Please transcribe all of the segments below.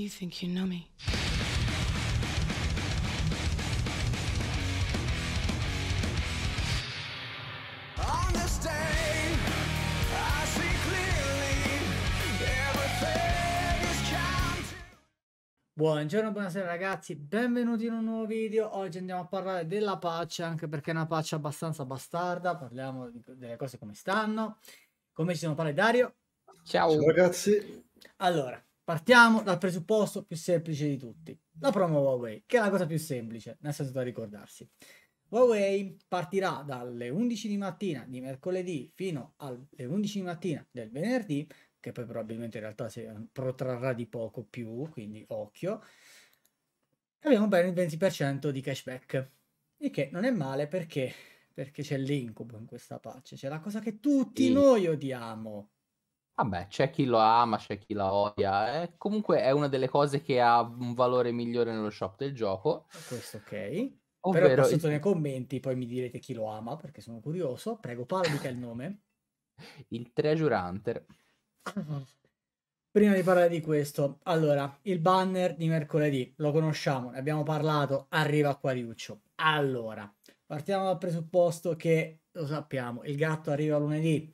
You think you know me. Buongiorno, buonasera ragazzi, benvenuti in un nuovo video. Oggi andiamo a parlare della patch, anche perché è una patch abbastanza bastarda. Parliamo delle cose come stanno. Come ci sono, parla Dario. Ciao. Ciao ragazzi. Allora, Partiamo dal presupposto più semplice di tutti, la promo Huawei, che è la cosa più semplice, nel senso da ricordarsi. Huawei partirà dalle 11 di mattina di mercoledì fino alle 11 di mattina del venerdì, che poi probabilmente in realtà si protrarrà di poco più, quindi occhio. Abbiamo ben il 20% di cashback, il che non è male perché, perché c'è l'incubo in questa pace, c'è cioè la cosa che tutti sì. noi odiamo, Vabbè, c'è chi lo ama, c'è chi la odia. Eh. Comunque è una delle cose che ha un valore migliore nello shop del gioco. Questo ok. Ovvero... Però sotto nei commenti poi mi direte chi lo ama perché sono curioso. Prego, Paolo, dica il nome. Il Treasure Hunter. Prima di parlare di questo, allora, il banner di mercoledì, lo conosciamo, ne abbiamo parlato, arriva Quariuccio. Allora, partiamo dal presupposto che, lo sappiamo, il gatto arriva lunedì,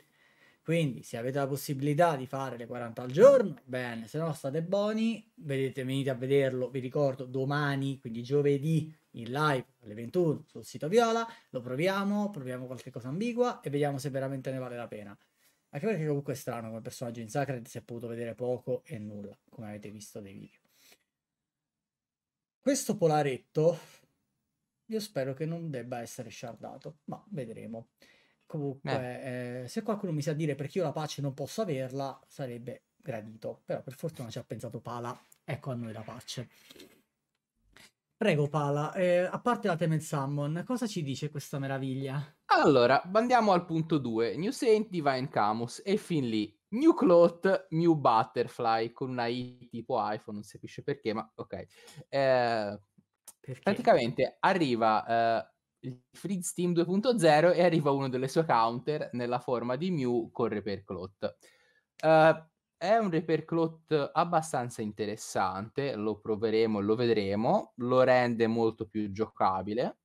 quindi se avete la possibilità di fare le 40 al giorno, bene, se no state buoni, vedete, venite a vederlo, vi ricordo, domani, quindi giovedì in live alle 21 sul sito Viola, lo proviamo, proviamo qualche cosa ambigua e vediamo se veramente ne vale la pena. Anche perché comunque è strano come personaggio in Sacred si è potuto vedere poco e nulla, come avete visto dai video. Questo polaretto io spero che non debba essere shardato, ma vedremo. Comunque, eh. Eh, se qualcuno mi sa dire perché io la pace non posso averla, sarebbe gradito. Però per fortuna ci ha pensato Pala. Ecco a noi la pace. Prego Pala, eh, a parte la Temed Summon, cosa ci dice questa meraviglia? Allora, andiamo al punto 2. New Saint, Divine Camus e fin lì. New Cloth, New Butterfly con una I tipo iPhone, non si capisce perché, ma ok. Eh, perché? Praticamente arriva eh, il Freeze Team 2.0 e arriva uno delle sue counter nella forma di Mew con Reperclot. Uh, eh, è un Reperclot abbastanza interessante, lo proveremo, e lo vedremo, lo rende molto più giocabile.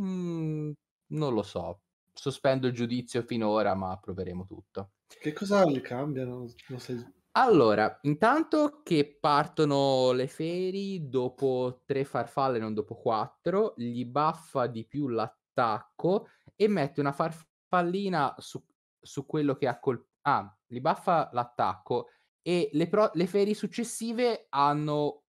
Mm, non lo so, sospendo il giudizio finora, ma proveremo tutto. Che cosa gli cambiano? Non so... Allora, intanto che partono le Feri dopo tre farfalle, non dopo quattro, gli baffa di più l'attacco e mette una farfallina su, su quello che ha colpito. Ah, gli baffa l'attacco e le, pro- le Feri successive hanno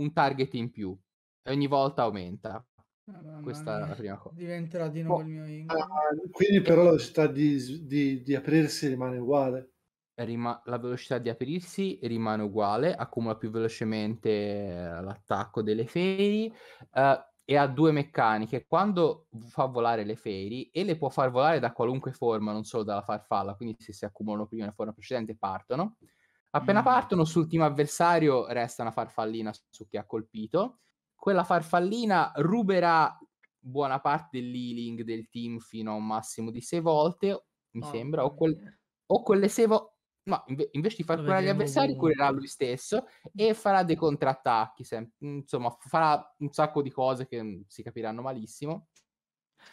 un target in più e ogni volta aumenta. Ah, Questa è la prima cosa. Diventerà di nuovo oh, il mio ingo. Ah, quindi però la velocità di, di, di aprirsi rimane uguale rima- la velocità di aprirsi rimane uguale, accumula più velocemente l'attacco delle fairy eh, e ha due meccaniche. Quando fa volare le fairy e le può far volare da qualunque forma, non solo dalla farfalla, quindi se si accumulano prima nella forma precedente partono. Appena mm. partono sul team avversario resta una farfallina su chi ha colpito. Quella farfallina ruberà buona parte dell'healing del team fino a un massimo di 6 volte, mi oh, sembra, o, quel, o quelle 6 volte ma inve- invece di far curare gli avversari, comunque. curerà lui stesso e farà dei contrattacchi. Sem- insomma, farà un sacco di cose che mhmm, si capiranno malissimo.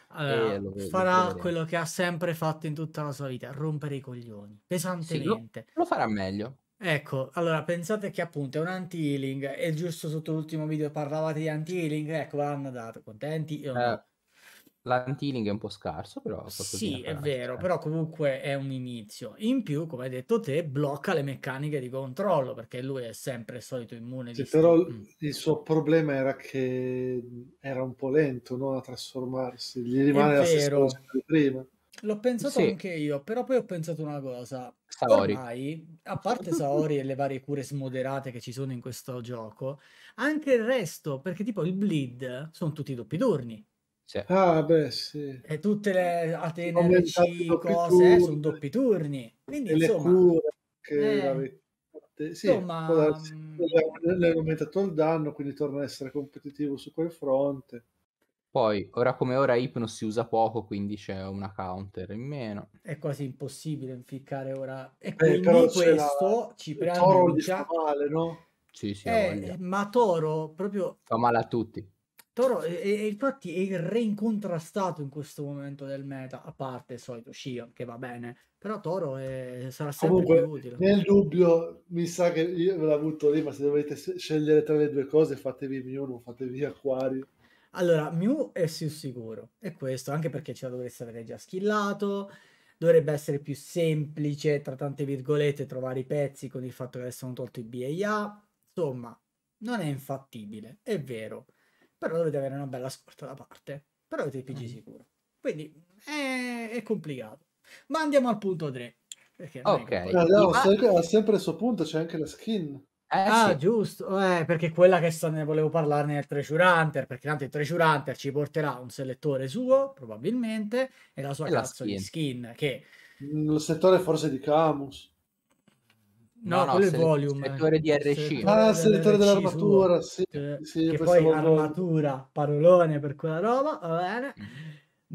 Allora, vedo, farà quello che ha sempre fatto in tutta la sua vita, rompere i coglioni pesantemente. Sì, lo, lo, farà meglio. Ecco, allora pensate che appunto è un anti-healing e giusto sotto l'ultimo video parlavate di anti-healing, ecco, l'hanno dato contenti. Io eh, no l'anti-healing è un po' scarso, però... Sì, è vero, però comunque è un inizio. In più, come hai detto te, blocca le meccaniche di controllo, perché lui è sempre il solito immune. Sì, però mm. il suo problema era che era un po' lento no? a trasformarsi, gli rimane la stessa cosa di prima. L'ho pensato sì. anche io, però poi ho pensato una cosa. Saori. Ormai, a parte Saori e le varie cure smoderate che ci sono in questo gioco, anche il resto, perché tipo il bleed sono tutti doppi turni. Cioè, ah, beh, sì. E tutte le Atene, RC, cose eh, sono doppi turni. Quindi, insomma, cure che eh, avete... Sì, insomma, mm, l'hai aumentato il danno, quindi torna a essere competitivo su quel fronte. Poi, ora come ora, Hypnos si usa poco, quindi c'è una counter in meno. È quasi impossibile inficcare ora. E eh, quindi questo la... ci preannuncia... Toro male, no? Sì, sì, eh, ma Toro proprio... Fa male a tutti. Toro è, è, infatti è reincontrastato in questo momento del meta, a parte il solito Shion che va bene, però Toro è, sarà sempre Comunque, più utile. Nel dubbio, mi sa che io ve l'ho avuto lì, ma se dovete scegliere tra le due cose fatevi Mew, non fatevi Aquario. Allora, Mew è più sicuro, e questo anche perché ce la dovreste avere già skillato, dovrebbe essere più semplice, tra tante virgolette, trovare i pezzi con il fatto che adesso hanno tolto i BAA, insomma, non è infattibile, è vero però dovete avere una bella scorta da parte, però avete il PG mm. sicuro. Quindi è, è complicato. Ma andiamo al punto 3. ok, no, eh, no, ah, sempre, ah, sempre il suo punto c'è anche la skin. Eh, ah, sì. giusto, eh, perché quella che sta, ne volevo parlarne è il Treasure Hunter, perché tanto il Treasure Hunter ci porterà un selettore suo, probabilmente, e la sua e cazzo la skin. di skin, che... Il settore forse di Camus. No, no, no il volume. Selettore DRC. Ah, selettore dell'armatura, sì. Che, sì, che poi armatura, voi. parolone per quella roba, va bene. Mhm.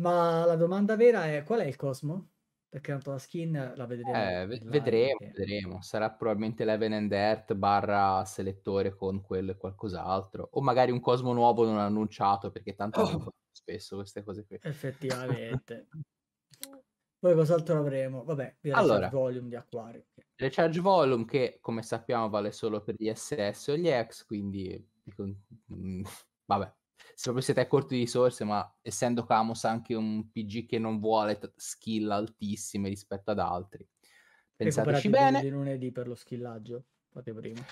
Ma la domanda vera è qual è il Cosmo? Perché tanto la skin la vedremo. Eh, vedremo, vedremo, perché... vedremo. Sarà probabilmente l'Even and Earth barra selettore con quel qualcos'altro. O magari un Cosmo nuovo non annunciato, perché tanto oh. spesso queste cose qui. Effettivamente. Poi cos'altro avremo? Vabbè, vi allora, volume di acquario. Recharge volume che, come sappiamo, vale solo per gli SS o gli X, quindi... Mm, vabbè, se proprio siete a corto di risorse, ma essendo Camus anche un PG che non vuole skill altissime rispetto ad altri, pensateci bene. Di lunedì per lo skillaggio, fate prima.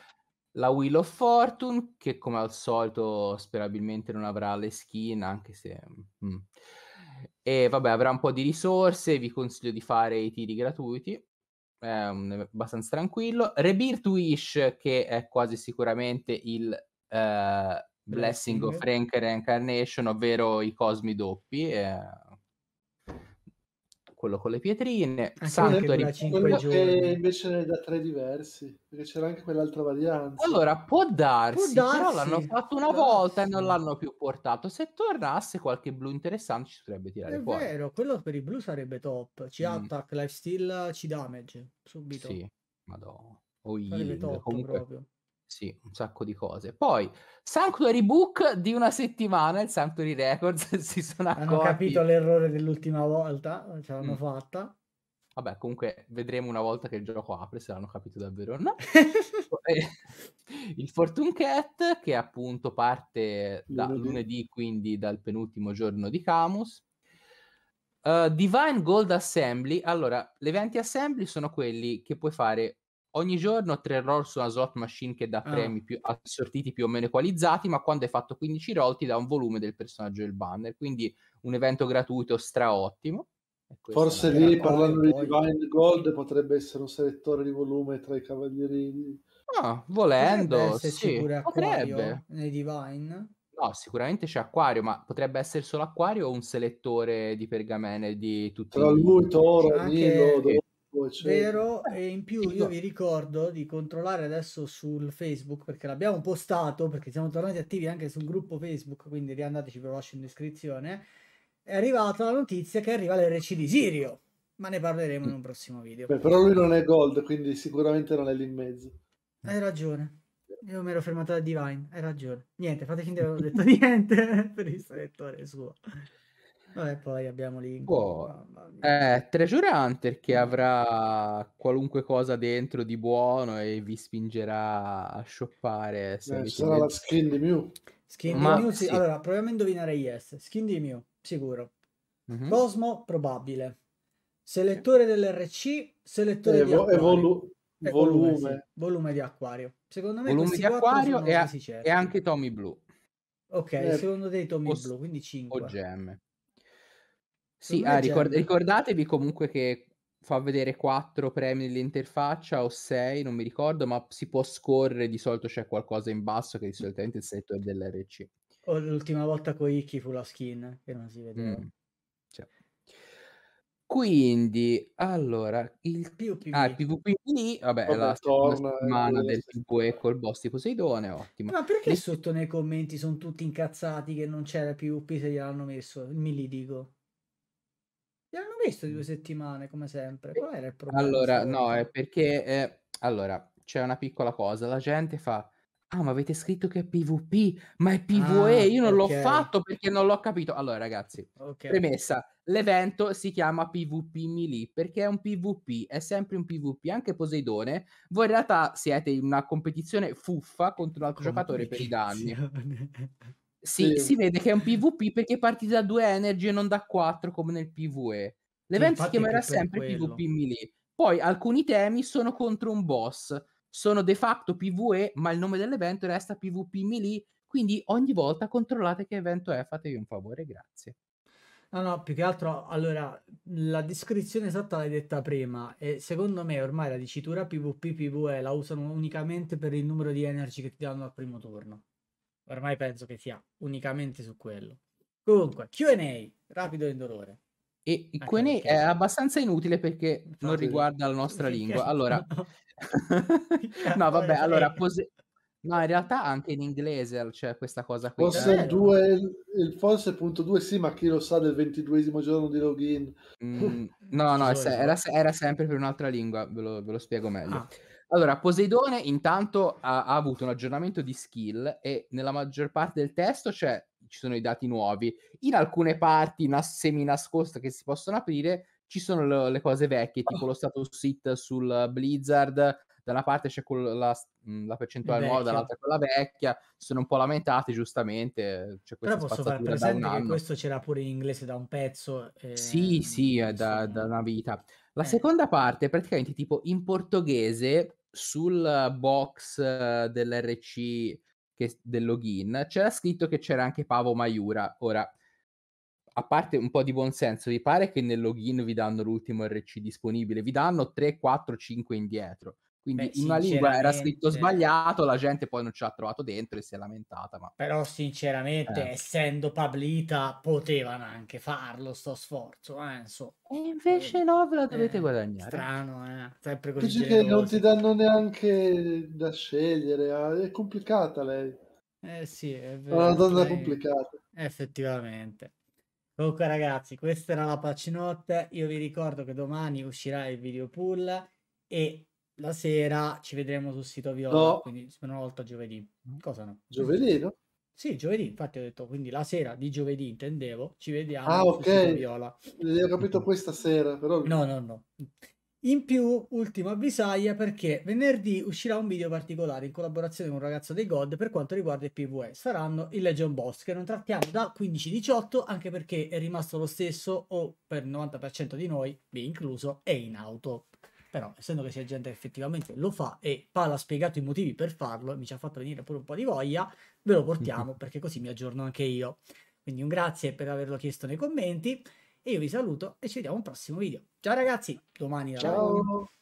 La Wheel of Fortune, che come al solito sperabilmente non avrà le skin, anche se... Mm e vabbè, avrà un po' di risorse, vi consiglio di fare i tiri gratuiti, è ehm, abbastanza tranquillo. Rebirth Wish, che è quasi sicuramente il uh, Blessing of Reincarnation, ovvero i cosmi doppi, eh, quello con le pietrine, ah, Sanctuary 5 giorni. invece ne da tre diversi, perché c'era anche quell'altra variante. Allora, può darsi, può darsi. però l'hanno fatto una volta e non l'hanno più portato. Se tornasse qualche blu interessante ci potrebbe tirare È fuori. È vero, quello per i blu sarebbe top. Ci mm. attack, lifesteal, ci damage, subito. Sì, madonna. O healing, top, comunque... proprio sì, un sacco di cose. Poi, Sanctuary Book di una settimana, il Sanctuary Records si sono accorti. Hanno capito l'errore dell'ultima volta, ce l'hanno mm. fatta. Vabbè, comunque vedremo una volta che il gioco apre se l'hanno capito davvero o no. il Fortune Cat, che appunto parte da lunedì, lunedì quindi dal penultimo giorno di Camus. Uh, Divine Gold Assembly, allora, le 20 assembly sono quelli che puoi fare Ogni giorno tre roll su una slot machine che dà ah. premi ah. più, assortiti più o meno equalizzati, ma quando hai fatto 15 roll ti dà un volume del personaggio del banner, quindi un evento gratuito straottimo. Forse lì, parlando di Divine Gold, potrebbe essere un selettore di volume tra i cavalieri. Ah, volendo, potrebbe sì, potrebbe. Nei Divine. No, sicuramente c'è Aquario, ma potrebbe essere solo Aquario o un selettore di pergamene di tutti Tra il multo, oro, anche... Nilo, cioè... Vero, e in più io vi ricordo di controllare adesso sul Facebook, perché l'abbiamo postato, perché siamo tornati attivi anche sul gruppo Facebook, quindi riandateci per lascio in descrizione, è arrivata la notizia che arriva l'RC di Sirio, ma ne parleremo in un prossimo video. Beh, però lui non è gold, quindi sicuramente non è lì in mezzo. Hai ragione. Io mi ero fermato da Divine, hai ragione. Niente, fate finta che non ho detto niente per il selettore suo. Vabbè, ah, poi abbiamo lì. Boh. Eh, Treasure Hunter che avrà qualunque cosa dentro di buono e vi spingerà a shoppare. Eh, sarà la skin di Mew. Skin Ma, di Mew, sì. Allora, proviamo a indovinare yes. Skin di Mew, sicuro. Mm-hmm. Cosmo, probabile. Selettore dell'RC, selettore eh, di acquario. Evolu- eh, volume. Volume, sì. volume di acquario. Secondo me volume di acquario e, a- e anche Tommy Blue. Ok, eh, secondo te Tommy o, Blue, quindi 5. O gemme. Sì, ah, ricord- ricordatevi comunque che fa vedere quattro premi nell'interfaccia o sei, non mi ricordo, ma si può scorrere, di solito c'è qualcosa in basso che di solito è il settore dell'RC. O l'ultima volta con Iki fu la skin, che non si vedeva. Mm. Cioè. Quindi, allora, il PvP, ah, il vabbè, è la settimana eh, e... del PvE col boss di Poseidone, ottimo. Ma perché sotto nei commenti sono tutti incazzati che non c'era PvP se gliel'hanno messo? Mi li dico. Li hanno visto due settimane, come sempre. Qual era il problema? Allora, no, è perché... Eh, allora, c'è una piccola cosa. La gente fa... Ah, ma avete scritto che è PvP, ma è PvE, ah, io non okay. l'ho fatto perché non l'ho capito. Allora, ragazzi, okay. premessa, l'evento si chiama PvP Melee perché è un PvP, è sempre un PvP, anche Poseidone. Voi in realtà siete in una competizione fuffa contro un altro giocatore per i danni. Sì, si vede che è un PvP perché parti da due energy e non da quattro come nel PvE. L'evento si chiamerà sempre quello. PvP Melee. Poi alcuni temi sono contro un boss, sono de facto PvE, ma il nome dell'evento resta PvP Melee, quindi ogni volta controllate che evento è, fatevi un favore, grazie. No, no, più che altro, allora, la descrizione esatta l'hai detta prima e secondo me ormai la dicitura PvP PvE la usano unicamente per il numero di energy che ti danno al primo turno. Ormai penso che sia unicamente su quello. Comunque, QA, rapido e indolore. E il QA perché... è abbastanza inutile perché Infatti, non riguarda la nostra lingua. Allora, no, vabbè, allora, pose... no, in realtà anche in inglese c'è cioè, questa cosa qui. Forse, eh. due, il forse punto 2, sì, ma chi lo sa del ventiduesimo giorno di login? Mm, no, no, era, era, sempre per un'altra lingua, ve lo, ve lo spiego meglio. Ah. Allora, Poseidone intanto ha, ha, avuto un aggiornamento di skill e nella maggior parte del testo cioè, ci sono i dati nuovi. In alcune parti nas- semi nascoste che si possono aprire ci sono le, le cose vecchie, ah. tipo lo status hit sul Blizzard, da una parte c'è col- la, mm, la, percentuale vecchia. nuova, dall'altra quella vecchia, sono un po' lamentati giustamente. C'è Però posso far presente che questo c'era pure in inglese da un pezzo. Eh, sì, ehm, sì, da, da, una vita. La eh. seconda parte praticamente tipo in portoghese sul box eh, dell'RC che, del login c'era scritto che c'era anche Pavo Maiura. Ora, a parte un po' di buonsenso, vi pare che nel login vi danno l'ultimo RC disponibile? Vi danno 3, 4, 5 indietro. Quindi Beh, in una lingua era scritto sbagliato, la gente poi non ci ha trovato dentro e si è lamentata. Ma... Però sinceramente, eh. essendo Pablita, potevano anche farlo sto sforzo, eh, insomma. E cioè, invece no, ve la dovete eh, guadagnare. Strano, eh? Sempre così Dici che non ti danno neanche da scegliere, ah, è complicata lei. Eh sì, è vero. una donna complicata. Effettivamente. Comunque ragazzi, questa era la patch note. io vi ricordo che domani uscirà il video pool e la sera ci vedremo sul sito Viola, no. quindi una volta giovedì. Mm. Cosa no? Giovedì, no? Sì, giovedì, infatti ho detto, quindi la sera di giovedì intendevo, ci vediamo ah, ok. Viola. Ho capito mm. questa sera, però... No, no, no. In più, ultima avvisaglia, perché venerdì uscirà un video particolare in collaborazione con un ragazzo dei God per quanto riguarda il PvE. Saranno il Legion Boss, che non trattiamo da 15-18, anche perché è rimasto lo stesso, o per il 90% di noi, vi incluso, è in auto però essendo che sia gente che effettivamente lo fa e Pala ha spiegato i motivi per farlo, e mi ci ha fatto venire pure un po' di voglia, ve lo portiamo perché così mi aggiorno anche io. Quindi un grazie per averlo chiesto nei commenti e io vi saluto e ci vediamo al prossimo video. Ciao ragazzi, domani. Ciao. Live.